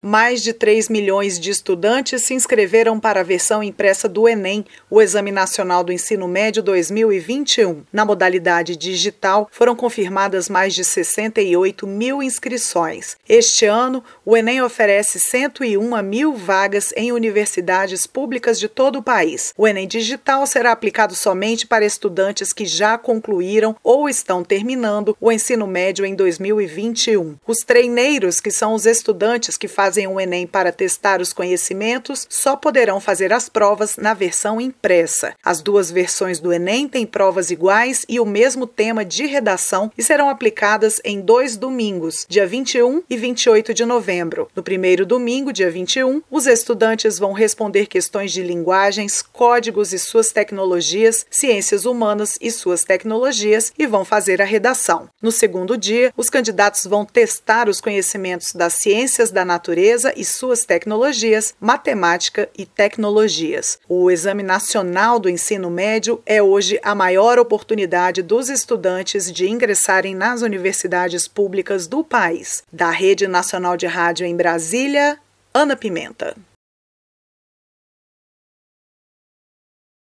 Mais de 3 milhões de estudantes se inscreveram para a versão impressa do Enem, o Exame Nacional do Ensino Médio 2021. Na modalidade digital, foram confirmadas mais de 68 mil inscrições. Este ano, o Enem oferece 101 mil vagas em universidades públicas de todo o país. O Enem digital será aplicado somente para estudantes que já concluíram ou estão terminando o ensino médio em 2021. Os treineiros, que são os estudantes que fazem fazem um Enem para testar os conhecimentos só poderão fazer as provas na versão impressa. As duas versões do Enem têm provas iguais e o mesmo tema de redação e serão aplicadas em dois domingos, dia 21 e 28 de novembro. No primeiro domingo, dia 21, os estudantes vão responder questões de linguagens, códigos e suas tecnologias, ciências humanas e suas tecnologias e vão fazer a redação. No segundo dia, os candidatos vão testar os conhecimentos das ciências da natureza e suas tecnologias, Matemática e Tecnologias. O Exame Nacional do Ensino Médio é hoje a maior oportunidade dos estudantes de ingressarem nas universidades públicas do país. Da Rede Nacional de Rádio em Brasília, Ana Pimenta.